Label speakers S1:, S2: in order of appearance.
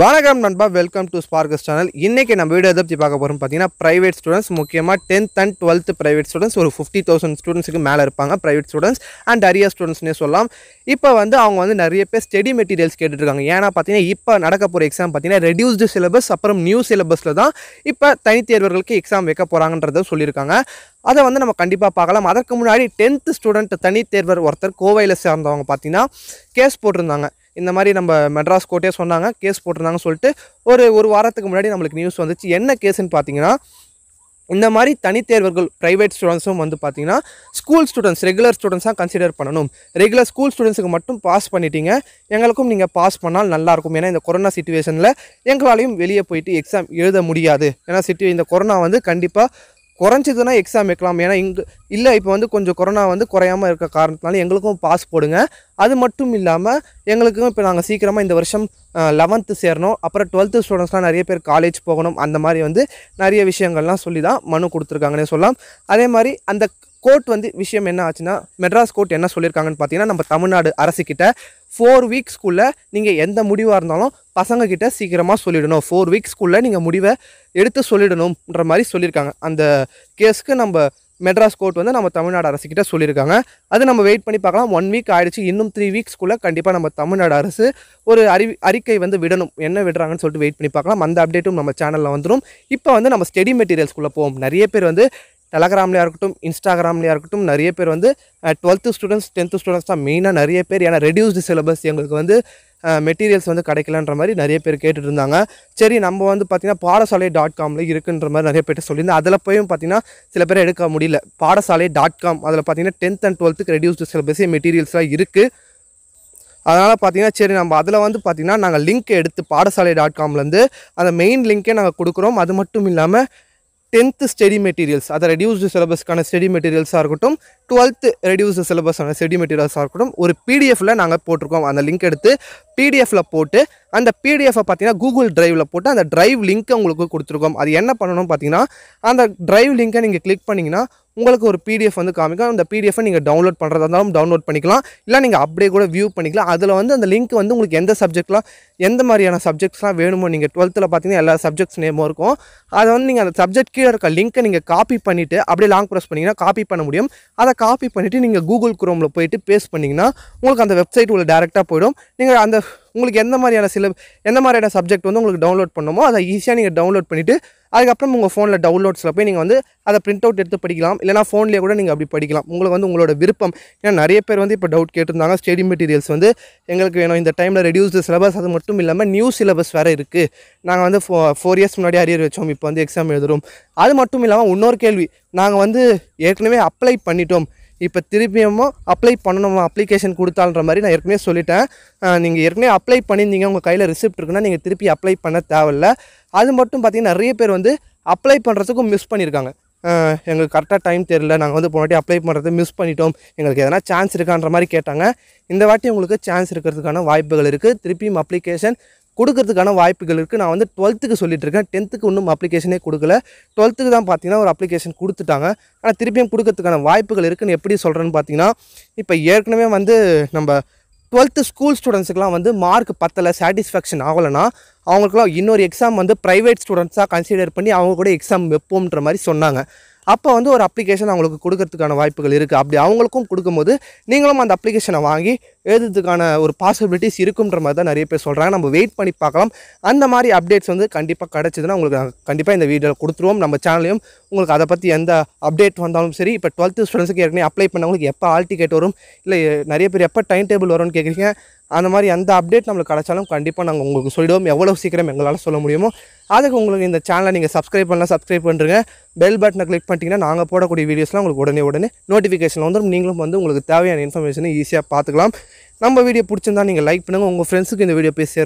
S1: வணக்கம் நண்பா welcome to ஸ்பார்கஸ் channel இன்றைக்கி நம்ம வீடியோ எதை பற்றி பார்க்க போகிறோம் பார்த்தீங்கன்னா ப்ரைவேட் ஸ்டூடெண்ட்ஸ் முக்கியமாக tenth and twelfth private students ஒரு ஃபிஃப்டி தௌசண்ட் ஸ்டூடெண்ட்ஸுக்கு மேலே இருப்பாங்க ப்ரைவேட் ஸ்டூடெண்ட்ஸ் அண்ட் அரியா ஸ்டூடெண்ட்ஸ்னே சொல்லலாம் இப்போ வந்து அவங்க வந்து நிறைய பேர் ஸ்டடி மெட்டீரியல்ஸ் கேட்டுருக்காங்க ஏன்னா பார்த்தீங்கன்னா இப்போ நடக்க போகிற எக்ஸாம் பார்த்தீங்கன்னா ரெடியூஸ்டு சிலபஸ் அப்புறம் நியூ சிலபஸில் தான் இப்போ தனித்தேர்வர்களுக்கு எக்ஸாம் வைக்க போகிறாங்கன்றத சொல்லியிருக்காங்க அதை வந்து நம்ம கண்டிப்பாக பார்க்கலாம் அதற்கு முன்னாடி டென்த்து ஸ்டூடெண்ட் தனித்தேர்வர் ஒருத்தர் கோவையில் சேர்ந்தவங்க பார்த்தீங்கன்னா கேஸ் போட்டிருந்தாங்க இந்த மாதிரி நம்ம மெட்ராஸ் கோர்ட்டே சொன்னாங்க கேஸ் போட்டிருந்தாங்கன்னு சொல்லிட்டு ஒரு ஒரு வாரத்துக்கு முன்னாடி நம்மளுக்கு நியூஸ் வந்துச்சு என்ன கேஸ்ன்னு பார்த்தீங்கன்னா இந்த மாதிரி தனித்தேர்வர்கள் ப்ரைவேட் ஸ்டூடெண்ட்ஸும் வந்து பார்த்தீங்கன்னா ஸ்கூல் ஸ்டூடெண்ட்ஸ் ரெகுலர் ஸ்டூடெண்ட்ஸாக கன்சிடர் பண்ணணும் ரெகுலர் ஸ்கூல் ஸ்டூடெண்ட்ஸுக்கு மட்டும் பாஸ் பண்ணிட்டீங்க எங்களுக்கும் நீங்கள் பாஸ் பண்ணால் நல்லாயிருக்கும் ஏன்னா இந்த கொரோனா சுச்சுவேஷனில் எங்களாலையும் வெளியே போயிட்டு எக்ஸாம் எழுத முடியாது ஏன்னா சிட்டு இந்த கொரோனா வந்து கண்டிப்பாக குறைஞ்சதுன்னா எக்ஸாம் வைக்கலாம் ஏன்னா இங்கே இல்லை இப்போ வந்து கொஞ்சம் கொரோனா வந்து குறையாமல் இருக்க காரணத்தினால எங்களுக்கும் பாஸ் போடுங்க அது மட்டும் இல்லாமல் எங்களுக்கும் இப்போ நாங்கள் சீக்கிரமாக இந்த வருஷம் லெவன்த்து சேரணும் அப்புறம் டுவெல்த்து ஸ்டூடெண்ட்ஸ்லாம் நிறைய பேர் காலேஜ் போகணும் அந்த மாதிரி வந்து நிறைய விஷயங்கள்லாம் சொல்லி தான் மனு கொடுத்துருக்காங்கன்னே சொல்லலாம் அதே மாதிரி அந்த கோர்ட் வந்து விஷயம் என்ன ஆச்சுன்னா மெட்ராஸ் கோர்ட் என்ன சொல்லியிருக்காங்கன்னு பார்த்தீங்கன்னா நம்ம தமிழ்நாடு அரசுக்கிட்ட ஃபோர் வீக்ஸ்க்குள்ளே நீங்கள் எந்த முடிவாக இருந்தாலும் பசங்கக்கிட்ட சீக்கிரமாக சொல்லிடணும் ஃபோர் வீக்ஸ்க்குள்ளே நீங்கள் முடிவை எடுத்து சொல்லிடணும்ன்ற மாதிரி சொல்லியிருக்காங்க அந்த கேஸுக்கு நம்ம மெட்ராஸ் கோர்ட் வந்து நம்ம தமிழ்நாடு அரசுக்கிட்ட சொல்லியிருக்காங்க அது நம்ம வெயிட் பண்ணி பார்க்கலாம் ஒன் வீக் ஆகிடுச்சு இன்னும் த்ரீ வீக்ஸ்க்குள்ளே கண்டிப்பாக நம்ம தமிழ்நாடு அரசு ஒரு அறி அறிக்கை வந்து விடணும் என்ன விடுறாங்கன்னு சொல்லிட்டு வெயிட் பண்ணி பார்க்கலாம் அந்த அப்டேட்டும் நம்ம சேனலில் வந்துடும் இப்போ வந்து நம்ம ஸ்டெடி மெட்டீரியல்ஸ்குள்ளே போவோம் நிறைய பேர் வந்து டெலகிராம்லையாக இருக்கட்டும் இன்ஸ்டாகிராம்லையாக இருக்கட்டும் நிறைய பேர் வந்து டுவெல்த்து ஸ்டூடெண்ட்ஸ் டென்த்து ஸ்டூடெண்ட்ஸ் தான் மெயினாக நிறைய பேர் ஏன்னா ரெடியூஸ்டு சிலபஸ் எங்களுக்கு வந்து மெட்டீரியல்ஸ் வந்து கிடைக்கலன்ற மாதிரி நிறைய பேர் கேட்டுட்டு இருந்தாங்க சரி நம்ம வந்து பார்த்திங்கன்னா பாடசாலை டாட் காமில் இருக்குன்ற மாதிரி நிறைய பேர் சொல்லியிருந்தேன் அதில் போயும் பார்த்திங்கன்னா சில பேர் எடுக்க முடியல பாடசாலை டாட் காம் அதில் பார்த்திங்கன்னா டென்த் அண்ட் டுவெல்த்துக்கு ரெடியூஸ்டு சிலபஸே மெட்டீரியல்ஸ்லாம் இருக்குது அதனால் பார்த்தீங்கன்னா சரி நம்ம அதில் வந்து பார்த்திங்கன்னா நாங்கள் லிங்க் எடுத்து பாடசாலை டாட் காம்லேருந்து அந்த மெயின் லிங்க்கே நாங்கள் கொடுக்குறோம் அது மட்டும் இல்லாமல் டென்த்து ஸ்டடி மெட்டீரியல்ஸ் அதை ரெடியூஸ்டு சிலபஸ்க்கான ஸ்டடி மெட்டீரியல்ஸாக இருக்கட்டும் டுவெல்த்து ரெடியூஸ்டு சிலபஸான ஸ்டடி மெட்டீரியல்ஸாக இருக்கட்டும் ஒரு பிடிஎஃபில் நாங்கள் போட்டிருக்கோம் அந்த லிங்க் எடுத்து பிடிஎஃப்பில் போட்டு அந்த பிடிஎஃப்பை பார்த்தீங்கன்னா கூகுள் ட்ரைவில் போட்டு அந்த ட்ரைவ் லிங்க்கை உங்களுக்கு கொடுத்துருக்கோம் அது என்ன பண்ணணும் பார்த்தீங்கன்னா அந்த ட்ரைவ் லிங்க்கை நீங்கள் கிளிக் பண்ணிங்கன்னா உங்களுக்கு ஒரு பிடிஎஃப் வந்து காமிக்கும் அந்த பிடிஎஃபை நீங்கள் டவுன்லோட் பண்ணுறதா இருந்தாலும் டவுன்லோட் பண்ணிக்கலாம் இல்லை நீங்கள் அப்படியே கூட வியூ பண்ணிக்கலாம் அதில் வந்து அந்த லிங்க் வந்து உங்களுக்கு எந்த சப்ஜெக்ட்லாம் எந்த மாதிரியான சப்ஜெக்ட்ஸ்லாம் வேணுமோ நீங்கள் டுவெல்த்தில் பார்த்தீங்கன்னா எல்லா சப்ஜெக்ட்ஸ் நேமும் இருக்கும் அதை வந்து நீங்கள் அந்த சப்ஜெக்ட் கீழே இருக்க லிங்க்கை நீங்கள் காப்பி பண்ணிவிட்டு அப்படியே லாங் ப்ரெஸ் பண்ணிங்கன்னா காப்பி பண்ண முடியும் அதை காப்பி பண்ணிவிட்டு நீங்கள் கூகுள் குரோமில் போயிட்டு பேஸ்ட் பண்ணிங்கன்னா உங்களுக்கு அந்த வெப்சைட் உள்ள டேரெக்டாக போயிடும் நீங்கள் அந்த உங்களுக்கு எந்த மாதிரியான சில எந்த மாதிரியான சப்ஜெக்ட் வந்து உங்களுக்கு டவுன்லோட் பண்ணுமோ அதை ஈஸியாக நீங்கள் டவுன்லோட் பண்ணிவிட்டு அதுக்கப்புறம் உங்கள் ஃபோனில் டவுன்லோட்ஸில் போய் நீங்கள் வந்து அதை பிரிண்ட் அவுட் எடுத்து படிக்கலாம் இல்லைனா ஃபோன்லேயே கூட நீங்கள் அப்படி படிக்கலாம் உங்களுக்கு வந்து உங்களோட விருப்பம் ஏன்னா நிறைய பேர் வந்து இப்போ டவுட் கேட்டிருந்தாங்க ஸ்டடி மெட்டீரியல்ஸ் வந்து எங்களுக்கு வேணும் இந்த டைமில் ரெடியூஸ்டு சிலபஸ் அது மட்டும் இல்லாமல் நியூ சிலபஸ் வேறு இருக்குது நாங்கள் வந்து ஃபோ ஃபோர் இயர்ஸ் முன்னாடி அரியர் வச்சோம் இப்போ வந்து எக்ஸாம் எழுதுகிறோம் அது மட்டும் இல்லாமல் இன்னொரு கேள்வி நாங்கள் வந்து ஏற்கனவே அப்ளை பண்ணிட்டோம் இப்போ திருப்பியும் அப்ளை பண்ணணும் அப்ளிகேஷன் கொடுத்தான்ற மாதிரி நான் ஏற்கனவே சொல்லிட்டேன் நீங்கள் ஏற்கனவே அப்ளை பண்ணியிருந்தீங்க உங்கள் கையில் ரிசிப்ட் இருக்குன்னா நீங்கள் திருப்பி அப்ளை பண்ண தேவையில்ல அது மட்டும் பார்த்திங்கன்னா நிறைய பேர் வந்து அப்ளை பண்ணுறதுக்கும் மிஸ் பண்ணியிருக்காங்க எங்களுக்கு கரெக்டாக டைம் தெரியல நாங்கள் வந்து போனாட்டி அப்ளை பண்ணுறது மிஸ் பண்ணிட்டோம் எங்களுக்கு எதனா சான்ஸ் இருக்கான்ற மாதிரி கேட்டாங்க இந்த வாட்டி உங்களுக்கு சான்ஸ் இருக்கிறதுக்கான வாய்ப்புகள் இருக்குது திருப்பியும் அப்ளிகேஷன் கொடுக்கறதுக்கான வாய்ப்புகள் இருக்குது நான் வந்து டுவெல்த்துக்கு சொல்லிட்டு இருக்கேன் டென்த்துக்கு ஒன்றும் அப்ளிகேஷனே கொடுக்கல டுவெல்த்துக்கு தான் பார்த்தீங்கன்னா ஒரு அப்ளிகேஷன் கொடுத்துட்டாங்க ஆனால் திருப்பியும் கொடுக்கறதுக்கான வாய்ப்புகள் இருக்குதுன்னு எப்படி சொல்கிறேன்னு பார்த்தீங்கன்னா இப்போ ஏற்கனவே வந்து நம்ம டுவெல்த்து ஸ்கூல் ஸ்டூடெண்ட்ஸுக்கெலாம் வந்து மார்க் பத்தலை சாட்டிஸ்ஃபேக்ஷன் ஆகலைன்னா அவங்களுக்குலாம் இன்னொரு எக்ஸாம் வந்து ப்ரைவேட் ஸ்டூடெண்ட்ஸாக கன்சிடர் பண்ணி அவங்க கூட எக்ஸாம் வைப்போம்ன்ற மாதிரி சொன்னாங்க அப்போ வந்து ஒரு அப்ளிகேஷன் அவங்களுக்கு கொடுக்கறதுக்கான வாய்ப்புகள் இருக்குது அப்படி அவங்களுக்கும் கொடுக்கும்போது நீங்களும் அந்த அப்ளிகேஷனை வாங்கி எழுதுறதுக்கான ஒரு பாசிபிலிட்டிஸ் இருக்குன்ற மாதிரி தான் நிறைய பேர் சொல்கிறாங்க நம்ம வெயிட் பண்ணி பார்க்கலாம் அந்த மாதிரி அப்டேட்ஸ் வந்து கண்டிப்பாக கிடச்சிதுன்னா உங்களுக்கு கண்டிப்பாக இந்த வீடியோவில் கொடுத்துருவோம் நம்ம சேனலையும் உங்களுக்கு அதை பற்றி எந்த அப்டேட் வந்தாலும் சரி இப்போ டுவெல்த்து ஸ்டூடெண்ட்ஸுக்கு ஏற்கனவே அப்ளை பண்ணவங்களுக்கு எப்போ ஆல் டிக்கெட் வரும் இல்லை நிறைய பேர் எப்போ டைம் டேபிள் வரும்னு கேட்குறீங்க அந்த மாதிரி அந்த அப்டேட் நம்மளுக்கு கிடச்சாலும் கண்டிப்பாக நாங்கள் உங்களுக்கு சொல்லிடுவோம் எவ்வளோ சீக்கிரம் எங்களால் சொல்ல முடியுமோ அதுக்கு உங்களுக்கு இந்த சேனலை நீங்கள் சப்ஸ்கிரைப் பண்ணலாம் சப்ஸ்கிரைப் பண்ணுறங்க பெல் பட்டனை கிளிக் பண்ணிட்டீங்கன்னா நாங்கள் போடக்கூடிய வீடியோஸ்லாம் உங்களுக்கு உடனே உடனே நோட்டிஃபிகேஷன் வந்துடும் நீங்களும் வந்து உங்களுக்கு தேவையான இன்ஃபர்மேஷனை ஈஸியாக பார்த்துக்கலாம் நம்ம வீடியோ பிடிச்சிருந்தா நீங்கள் லைக் பண்ணுங்கள் உங்கள் ஃப்ரெண்ட்ஸுக்கு இந்த வீடியோ பேசி